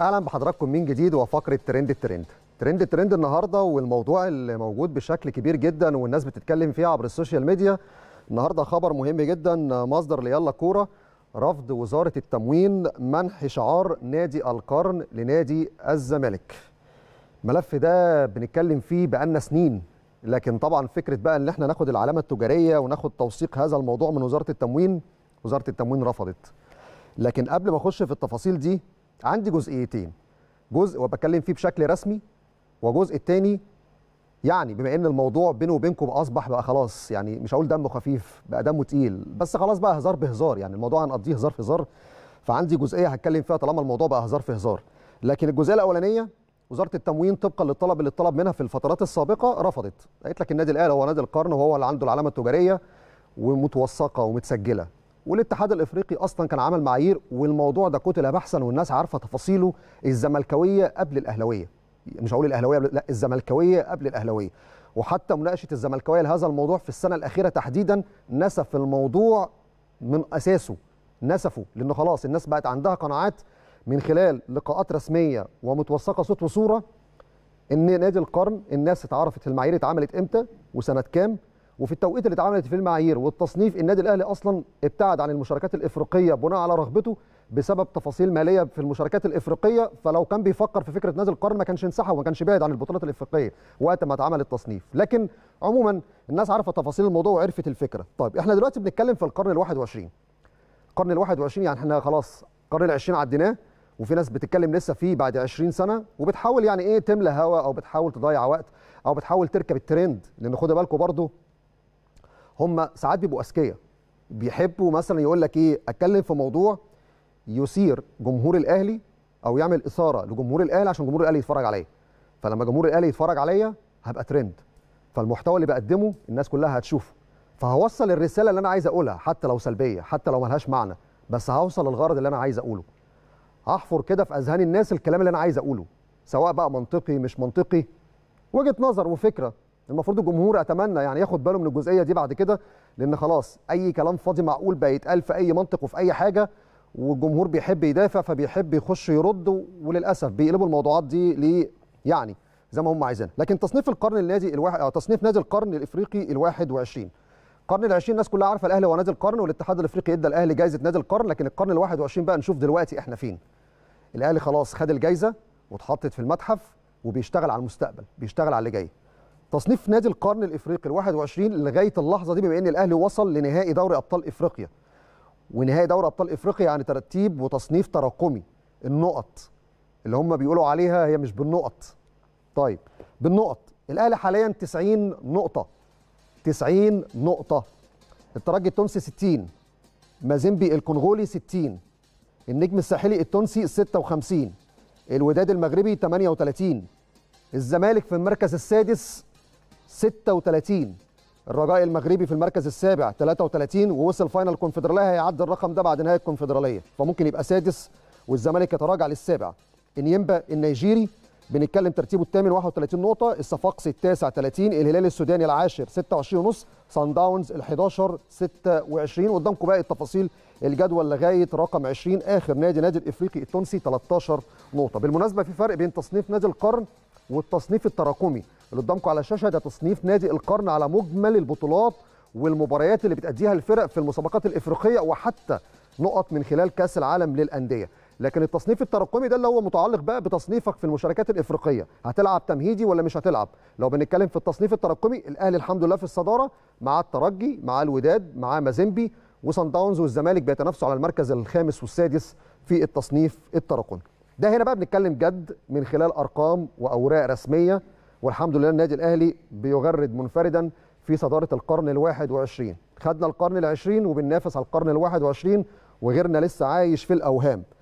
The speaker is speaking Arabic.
اهلا بحضراتكم من جديد وفقره ترند الترند ترند الترند النهارده والموضوع اللي موجود بشكل كبير جدا والناس بتتكلم فيه عبر السوشيال ميديا النهارده خبر مهم جدا مصدر ليلا كوره رفض وزاره التموين منح شعار نادي القرن لنادي الزمالك الملف ده بنتكلم فيه بقالنا سنين لكن طبعا فكره بقى ان احنا ناخد العلامه التجاريه وناخد توثيق هذا الموضوع من وزاره التموين وزاره التموين رفضت لكن قبل ما اخش في التفاصيل دي عندي جزئيتين جزء وبتكلم فيه بشكل رسمي وجزء الثاني يعني بما ان الموضوع بيني وبينكم اصبح بقى خلاص يعني مش هقول دمه خفيف بقى دمه تقيل بس خلاص بقى هزار بهزار يعني الموضوع هنقضيه هزار في هزار فعندي جزئيه هتكلم فيها طالما الموضوع بقى هزار في هزار لكن الجزئيه الاولانيه وزاره التموين طبقا للطلب اللي اتطلب منها في الفترات السابقه رفضت قالت لك النادي الاهلي هو نادي القرن وهو اللي عنده العلامه التجاريه ومتوثقه ومتسجله والاتحاد الافريقي اصلا كان عمل معايير والموضوع ده كتل بحثا والناس عارفه تفاصيله الزملكاويه قبل الاهلاويه مش هقول الاهلاويه لا الزملكاويه قبل الاهلاويه وحتى مناقشه الزملكاويه لهذا الموضوع في السنه الاخيره تحديدا نسف الموضوع من اساسه نسفه لان خلاص الناس بقت عندها قناعات من خلال لقاءات رسميه ومتوثقه صوت وصوره ان نادي القرن الناس اتعرفت المعايير اتعملت امتى وسنه كام وفي التوقيت اللي اتعملت فيه المعايير والتصنيف النادي الاهلي اصلا ابتعد عن المشاركات الافريقيه بناء على رغبته بسبب تفاصيل ماليه في المشاركات الافريقيه فلو كان بيفكر في فكره نادي القرن ما كانش انسحب وما كانش بعيد عن البطولات الافريقيه وقت ما اتعمل التصنيف لكن عموما الناس عارفه تفاصيل الموضوع وعرفت الفكره طيب احنا دلوقتي بنتكلم في القرن ال21 القرن ال21 يعني احنا خلاص القرن ال20 عديناه وفي ناس بتتكلم لسه فيه بعد 20 سنه وبتحاول يعني ايه تملى هوا او بتحاول تضيع وقت او بتحاول تركب الترند لان خدوا بالكم برضو هم ساعات بيبقوا اذكياء بيحبوا مثلا يقول لك ايه اتكلم في موضوع يثير جمهور الاهلي او يعمل اثاره لجمهور الاهلي عشان جمهور الاهلي يتفرج عليا فلما جمهور الاهلي يتفرج عليا هبقى ترند فالمحتوى اللي بقدمه الناس كلها هتشوفه فهوصل الرساله اللي انا عايز اقولها حتى لو سلبيه حتى لو ملهاش معنى بس هوصل الغرض اللي انا عايز اقوله هحفر كده في اذهان الناس الكلام اللي انا عايز اقوله سواء بقى منطقي مش منطقي وجهه نظر وفكره المفروض الجمهور اتمنى يعني ياخد باله من الجزئيه دي بعد كده لان خلاص اي كلام فاضي معقول بقى يتقال في اي منطق وفي اي حاجه والجمهور بيحب يدافع فبيحب يخش يرد وللاسف بيقلبوا الموضوعات دي ل يعني زي ما هم عايزين لكن تصنيف القرن النادي الواحد أو آه، تصنيف نادي القرن الافريقي ال21 القرن ال20 الناس كلها عارفه الاهلي هو نادي القرن والاتحاد الافريقي ادى الاهلي جائزه نادي القرن لكن القرن ال21 بقى نشوف دلوقتي احنا فين الاهلي خلاص خد الجائزه واتحطت في المتحف وبيشتغل على المستقبل بيشتغل على اللي جاي تصنيف نادي القرن الافريقي ال 21 لغايه اللحظه دي بما ان الاهلي وصل لنهائي دوري ابطال افريقيا ونهائي دوري ابطال افريقيا يعني ترتيب وتصنيف تراكمي النقط اللي هم بيقولوا عليها هي مش بالنقط طيب بالنقط الاهلي حاليا 90 نقطه 90 نقطه الترجي التونسي 60 مازيمبي الكونغولي 60 النجم الساحلي التونسي 56 الوداد المغربي 38 الزمالك في المركز السادس 36 الرجاء المغربي في المركز السابع 33 ووصل فاينل كونفدراليه هيعدي الرقم ده بعد نهايه الكونفدراليه فممكن يبقى سادس والزمالك يتراجع للسابع انيمبا النيجيري بنتكلم ترتيبه الثامن 31 نقطه الصفاقسي التاسع 30 الهلال السوداني العاشر 26 ونص سان داونز ال11 26 قدامكم باقي التفاصيل الجدول لغايه رقم 20 اخر نادي نادي الافريقي التونسي 13 نقطه بالمناسبه في فرق بين تصنيف نادي القرن والتصنيف التراكمي اللي قدامكم على الشاشه ده تصنيف نادي القرن على مجمل البطولات والمباريات اللي بتأديها الفرق في المسابقات الافريقيه وحتى نقط من خلال كاس العالم للانديه لكن التصنيف التراكمي ده اللي هو متعلق بقى بتصنيفك في المشاركات الافريقيه هتلعب تمهيدي ولا مش هتلعب لو بنتكلم في التصنيف التراكمي الاهلي الحمد لله في الصداره مع الترجي مع الوداد مع مازيمبي وسان داونز والزمالك بيتنافسوا على المركز الخامس والسادس في التصنيف التراكمي ده هنا بقى بنتكلم جد من خلال ارقام واوراق رسميه والحمد لله النادي الاهلي بيغرد منفردا في صداره القرن ال21 خدنا القرن ال20 وبننافس على القرن ال21 وغيرنا لسه عايش في الاوهام